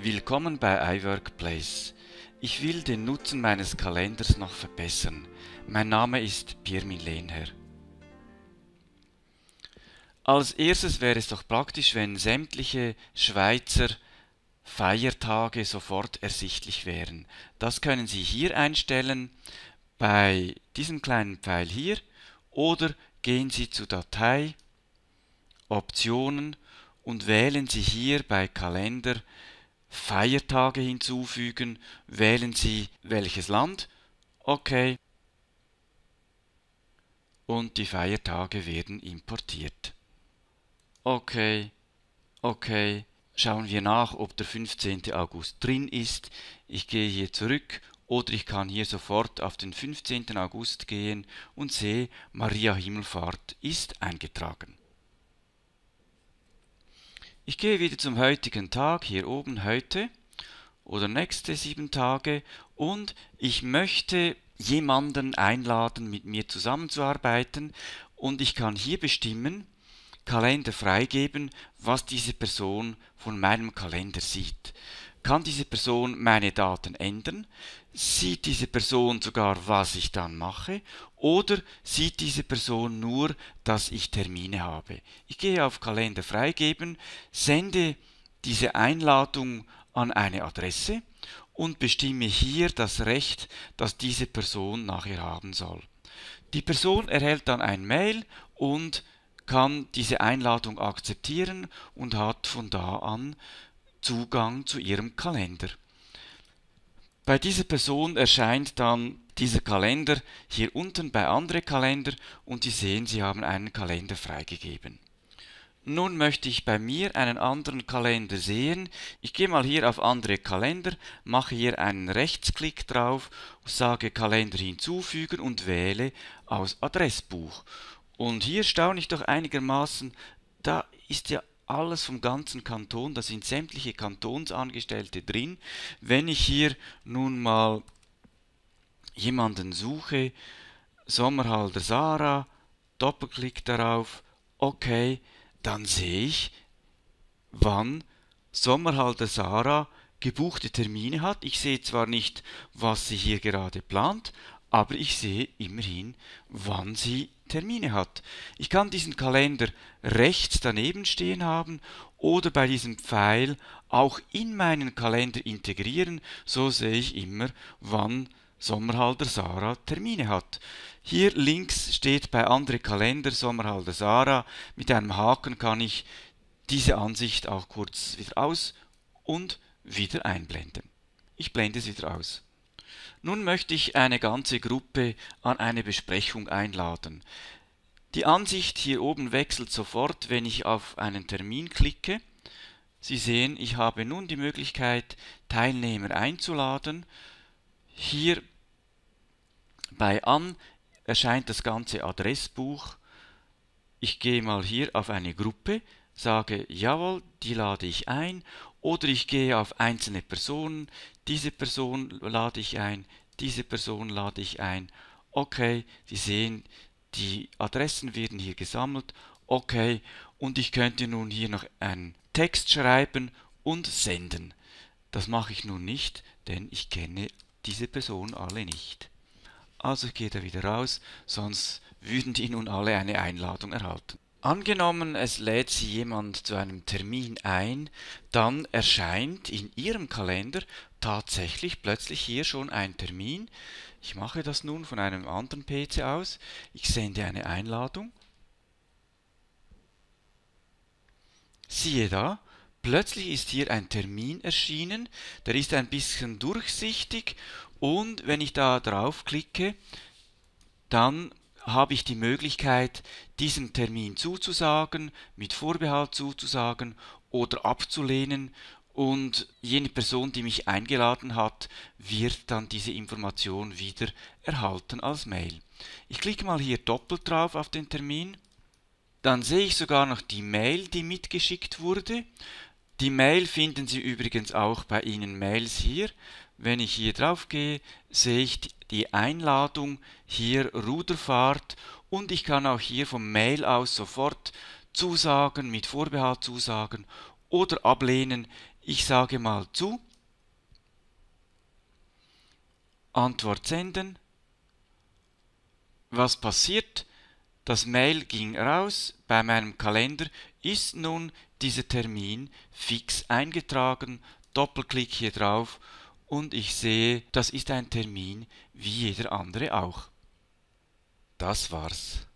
Willkommen bei iWorkplace. Ich will den Nutzen meines Kalenders noch verbessern. Mein Name ist Pirmin Lehnherr. Als erstes wäre es doch praktisch, wenn sämtliche Schweizer Feiertage sofort ersichtlich wären. Das können Sie hier einstellen, bei diesem kleinen Pfeil hier, oder gehen Sie zu Datei, Optionen und wählen Sie hier bei Kalender Feiertage hinzufügen, wählen Sie welches Land, okay, und die Feiertage werden importiert. Okay, okay, schauen wir nach, ob der 15. August drin ist. Ich gehe hier zurück oder ich kann hier sofort auf den 15. August gehen und sehe, Maria Himmelfahrt ist eingetragen. Ich gehe wieder zum heutigen Tag, hier oben heute oder nächste sieben Tage und ich möchte jemanden einladen, mit mir zusammenzuarbeiten und ich kann hier bestimmen, Kalender freigeben, was diese Person von meinem Kalender sieht. Kann diese Person meine Daten ändern? sieht diese Person sogar, was ich dann mache, oder sieht diese Person nur, dass ich Termine habe. Ich gehe auf Kalender freigeben, sende diese Einladung an eine Adresse und bestimme hier das Recht, das diese Person nachher haben soll. Die Person erhält dann ein Mail und kann diese Einladung akzeptieren und hat von da an Zugang zu ihrem Kalender. Bei dieser Person erscheint dann dieser Kalender hier unten bei andere Kalender und Sie sehen, Sie haben einen Kalender freigegeben. Nun möchte ich bei mir einen anderen Kalender sehen. Ich gehe mal hier auf andere Kalender, mache hier einen Rechtsklick drauf, sage Kalender hinzufügen und wähle aus Adressbuch. Und hier staune ich doch einigermaßen, da ist ja alles vom ganzen Kanton, da sind sämtliche Kantonsangestellte drin. Wenn ich hier nun mal jemanden suche, Sommerhalder Sarah, Doppelklick darauf, okay, dann sehe ich, wann Sommerhalter Sarah gebuchte Termine hat. Ich sehe zwar nicht, was sie hier gerade plant, aber ich sehe immerhin, wann sie Termine hat. Ich kann diesen Kalender rechts daneben stehen haben oder bei diesem Pfeil auch in meinen Kalender integrieren, so sehe ich immer, wann Sommerhalder Sarah Termine hat. Hier links steht bei andere Kalender Sommerhalder Sarah. Mit einem Haken kann ich diese Ansicht auch kurz wieder aus und wieder einblenden. Ich blende es wieder aus. Nun möchte ich eine ganze Gruppe an eine Besprechung einladen. Die Ansicht hier oben wechselt sofort, wenn ich auf einen Termin klicke. Sie sehen, ich habe nun die Möglichkeit, Teilnehmer einzuladen. Hier bei An erscheint das ganze Adressbuch. Ich gehe mal hier auf eine Gruppe, sage jawohl, die lade ich ein oder ich gehe auf einzelne Personen, diese Person lade ich ein, diese Person lade ich ein. Okay, Sie sehen, die Adressen werden hier gesammelt. Okay, und ich könnte nun hier noch einen Text schreiben und senden. Das mache ich nun nicht, denn ich kenne diese Personen alle nicht. Also ich gehe da wieder raus, sonst würden die nun alle eine Einladung erhalten. Angenommen, es lädt Sie jemand zu einem Termin ein, dann erscheint in Ihrem Kalender tatsächlich plötzlich hier schon ein Termin. Ich mache das nun von einem anderen PC aus. Ich sende eine Einladung. Siehe da, plötzlich ist hier ein Termin erschienen. Der ist ein bisschen durchsichtig und wenn ich da drauf klicke, dann habe ich die Möglichkeit, diesen Termin zuzusagen, mit Vorbehalt zuzusagen oder abzulehnen und jene Person, die mich eingeladen hat, wird dann diese Information wieder erhalten als Mail. Ich klicke mal hier doppelt drauf auf den Termin. Dann sehe ich sogar noch die Mail, die mitgeschickt wurde. Die Mail finden Sie übrigens auch bei Ihnen Mails hier. Wenn ich hier drauf gehe, sehe ich die Einladung hier Ruderfahrt und ich kann auch hier vom Mail aus sofort zusagen, mit Vorbehalt zusagen oder ablehnen. Ich sage mal zu. Antwort senden. Was passiert? Das Mail ging raus. Bei meinem Kalender ist nun dieser Termin fix eingetragen. Doppelklick hier drauf und ich sehe, das ist ein Termin wie jeder andere auch. Das war's.